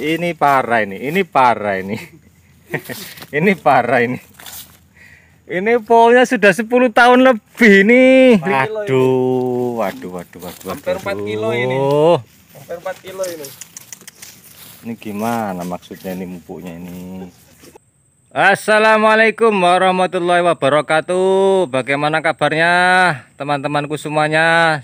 ini parah ini ini parah ini ini parah ini ini polnya sudah 10 tahun lebih nih waduh waduh waduh waduh hampir 4 kilo ini oh. hampir 4 kilo ini ini gimana maksudnya ini mumpuknya ini Assalamualaikum warahmatullahi wabarakatuh Bagaimana kabarnya teman-temanku semuanya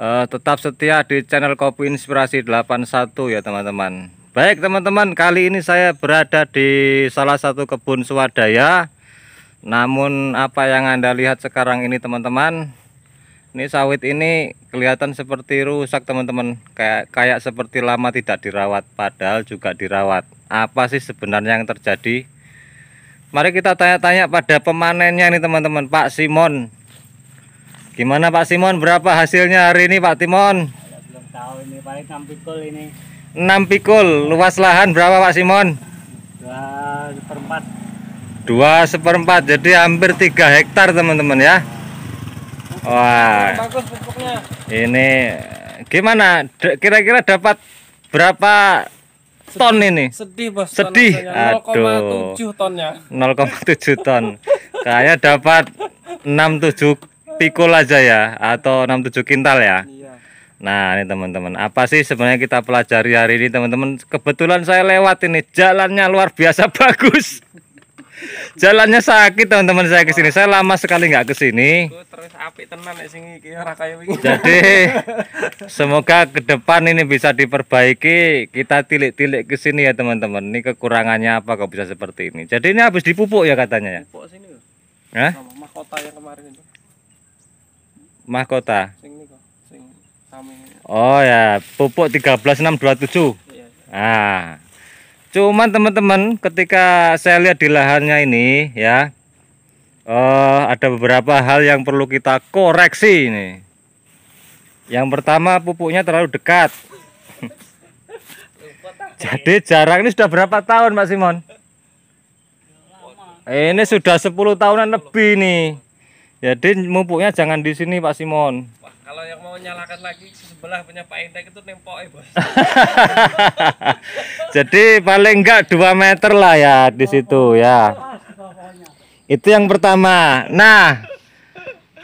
uh, tetap setia di channel Kopi Inspirasi 81 ya teman-teman Baik teman-teman kali ini saya berada di salah satu kebun swadaya Namun apa yang anda lihat sekarang ini teman-teman Ini sawit ini kelihatan seperti rusak teman-teman kayak, kayak seperti lama tidak dirawat padahal juga dirawat Apa sih sebenarnya yang terjadi Mari kita tanya-tanya pada pemanennya nih teman-teman Pak Simon Gimana Pak Simon, berapa hasilnya hari ini Pak Timon? belum tahu ini, paling 6 pikul ini. 6 pikul, luas lahan berapa Pak Simon? 2 seperempat. 2 seperempat, jadi hampir 3 hektar teman-teman ya. Wah. Bagus pupuknya. Ini gimana? Kira-kira dapat berapa ton ini? Sedih bos. Sedih. Aduh. 0,7 ton ya. 0,7 ton. Kayaknya dapat 67 pikul aja ya atau 67 kintal ya. Iya. Nah, ini teman-teman, apa sih sebenarnya kita pelajari hari ini teman-teman? Kebetulan saya lewat ini, jalannya luar biasa bagus. jalannya sakit teman-teman saya ke sini. Saya lama sekali nggak ke sini. Jadi semoga ke depan ini bisa diperbaiki. Kita tilik-tilik ke sini ya teman-teman. Ini kekurangannya apa kok bisa seperti ini. Jadi ini habis dipupuk ya katanya ya. Pupuk sini. Hah? Mahkota yang kemarin itu mahkota. Oh ya, pupuk 13627. Iya, iya. Ah, Nah. Cuman teman-teman, ketika saya lihat di lahannya ini ya, eh, ada beberapa hal yang perlu kita koreksi ini. Yang pertama pupuknya terlalu dekat. Jadi jarak ini sudah berapa tahun Pak Simon? Ini sudah 10 tahunan lebih nih. Jadi ya, mumpuknya jangan di sini Pak Simon. Wah, kalau yang mau nyalakan lagi sebelah punya Pak Indek itu nempok ya, Bos. Jadi paling enggak 2 meter lah ya di situ ya. Itu yang pertama. Nah,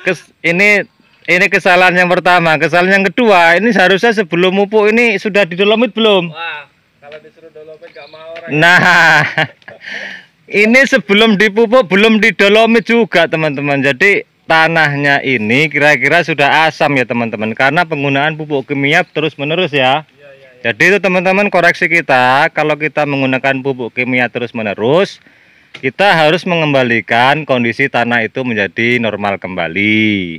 kes, ini ini kesalahan yang pertama. Kesalahan yang kedua, ini seharusnya sebelum mumpuk ini sudah didolomit belum? Wah, kalau disuruh dolomit enggak mau orang. Nah. ini sebelum dipupuk belum didolomi juga teman-teman jadi tanahnya ini kira-kira sudah asam ya teman-teman karena penggunaan pupuk kimia terus-menerus ya. Iya, iya, iya. jadi itu teman-teman koreksi kita kalau kita menggunakan pupuk kimia terus-menerus kita harus mengembalikan kondisi tanah itu menjadi normal kembali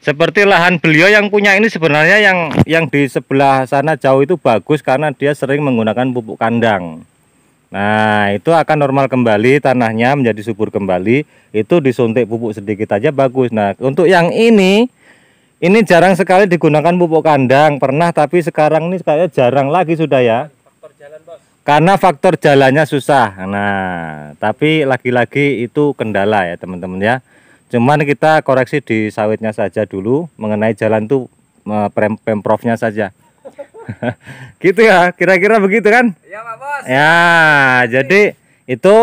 seperti lahan beliau yang punya ini sebenarnya yang yang di sebelah sana jauh itu bagus karena dia sering menggunakan pupuk kandang Nah, itu akan normal kembali tanahnya menjadi subur kembali. Itu disuntik pupuk sedikit aja bagus. Nah, untuk yang ini ini jarang sekali digunakan pupuk kandang. Pernah tapi sekarang ini kayaknya jarang lagi sudah ya. Faktor jalan, Bos. Karena faktor jalannya susah. Nah, tapi lagi-lagi itu kendala ya, teman-teman ya. Cuman kita koreksi di sawitnya saja dulu mengenai jalan tuh pemprovnya saja. gitu ya, kira-kira begitu kan? Iya, Pak Bos. Ya, jadi itu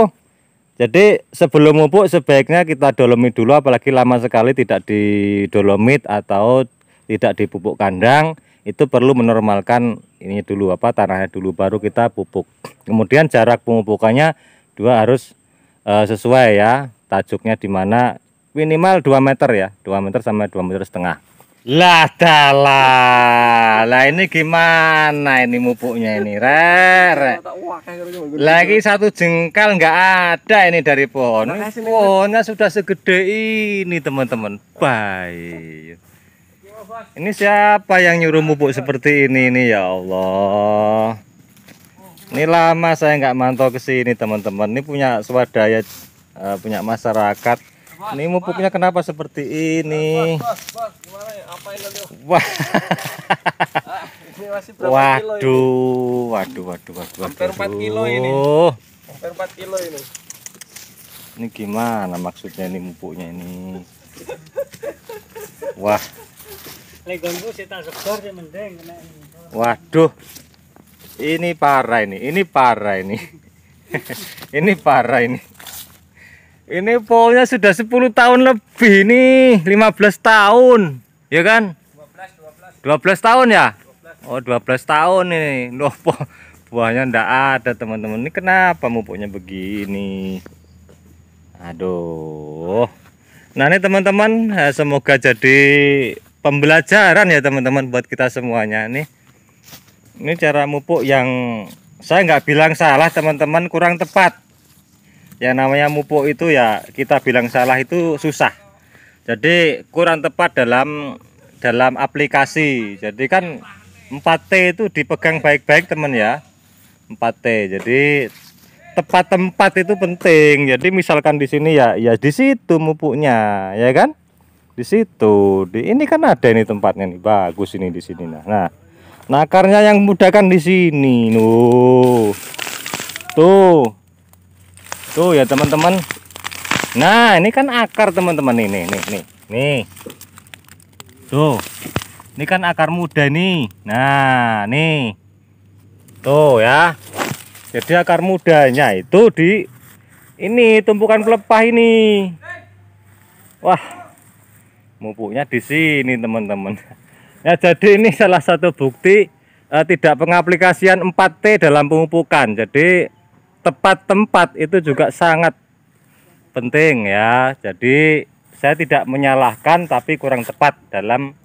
jadi sebelum pupuk sebaiknya kita dolomit dulu apalagi lama sekali tidak didolomit atau tidak dipupuk kandang itu perlu menormalkan ini dulu apa tanahnya dulu baru kita pupuk. Kemudian jarak pemupukannya dua harus e, sesuai ya tajuknya di mana minimal 2 meter ya 2 meter sampai 2 meter setengah lah dalah. Lah ini gimana ini mupuknya ini, rare iya, gitu, Lagi gitu. satu jengkal nggak ada ini dari pohon. Pohonnya sudah segede ini, teman-teman. Baik. Ini siapa yang nyuruh mupuk seperti ini ini ya Allah. Ini lama saya nggak mantau ke sini, teman-teman. Ini punya swadaya eh, punya masyarakat ini pupuknya kenapa seperti ini? Bos, bos, bos. Ya? Apain Wah. ini waduh, waduh, waduh, waduh. Hampir 4 kilo ini. Hampir 4 kilo ini. Ini gimana maksudnya ini pupuknya ini? Wah. Waduh. Ini parah ini, ini parah ini. ini parah ini. Ini polnya sudah 10 tahun lebih nih, 15 tahun. Ya kan? 12 12. 12 tahun ya? 12. Oh, 12 tahun ini. Loh, buahnya ndak ada, teman-teman. Ini kenapa mupuknya begini? Aduh. Nah, ini teman-teman, eh, semoga jadi pembelajaran ya, teman-teman buat kita semuanya nih. Ini cara mupuk yang saya nggak bilang salah, teman-teman, kurang tepat yang namanya mupuk itu ya kita bilang salah itu susah jadi kurang tepat dalam dalam aplikasi jadi kan 4T itu dipegang baik-baik teman ya 4T jadi tepat tempat itu penting jadi misalkan di sini ya ya di situ mupuknya ya kan di situ di ini kan ada ini tempatnya nih bagus ini di sini nah nah nakarnya yang mudah kan di sini tuh tuh tuh ya teman-teman nah ini kan akar teman-teman ini nih nih nih tuh ini kan akar muda nih nah nih tuh ya jadi akar mudanya itu di ini tumpukan pelepah ini wah mupuknya di sini teman-teman ya jadi ini salah satu bukti eh, tidak pengaplikasian 4T dalam pemupukan jadi tepat tempat itu juga sangat penting ya. Jadi saya tidak menyalahkan tapi kurang tepat dalam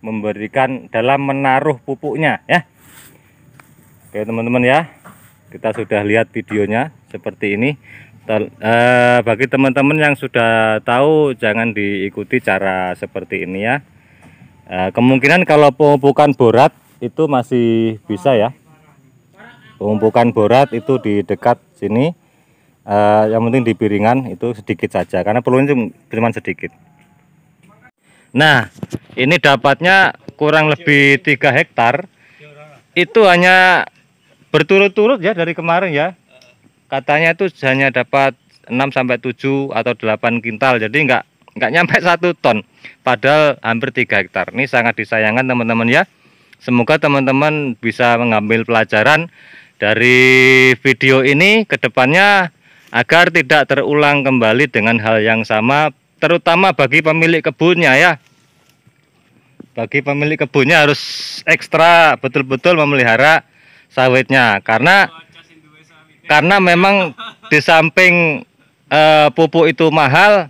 memberikan dalam menaruh pupuknya ya. Oke teman-teman ya, kita sudah lihat videonya seperti ini. eh, bagi teman-teman yang sudah tahu jangan diikuti cara seperti ini ya. Eh, kemungkinan kalau pemupukan borat itu masih bisa ya. Tumpukan borat itu di dekat sini. Uh, yang penting di piringan itu sedikit saja karena perlunya cuma sedikit. Nah, ini dapatnya kurang lebih 3 hektar. Itu hanya berturut-turut ya dari kemarin ya. Katanya itu hanya dapat 6 sampai 7 atau 8 kintal. Jadi enggak enggak nyampe satu ton padahal hampir 3 hektar ini sangat disayangkan teman-teman ya semoga teman-teman bisa mengambil pelajaran dari video ini ke depannya agar tidak terulang kembali dengan hal yang sama terutama bagi pemilik kebunnya ya bagi pemilik kebunnya harus ekstra betul-betul memelihara sawitnya karena karena memang di samping uh, pupuk itu mahal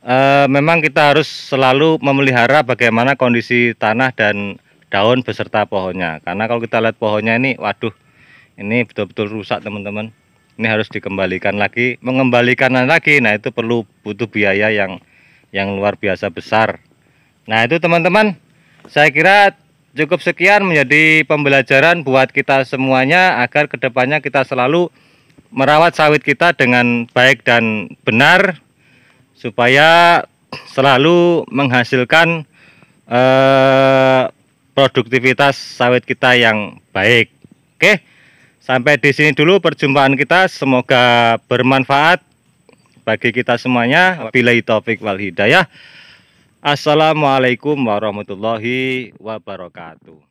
uh, memang kita harus selalu memelihara bagaimana kondisi tanah dan daun beserta pohonnya karena kalau kita lihat pohonnya ini waduh ini betul-betul rusak teman-teman ini harus dikembalikan lagi mengembalikan lagi nah itu perlu butuh biaya yang yang luar biasa besar nah itu teman-teman saya kira cukup sekian menjadi pembelajaran buat kita semuanya agar kedepannya kita selalu merawat sawit kita dengan baik dan benar supaya selalu menghasilkan eh, produktivitas sawit kita yang baik oke okay? Sampai di sini dulu perjumpaan kita. Semoga bermanfaat bagi kita semuanya. pilih topik wal hidayah. Assalamualaikum warahmatullahi wabarakatuh.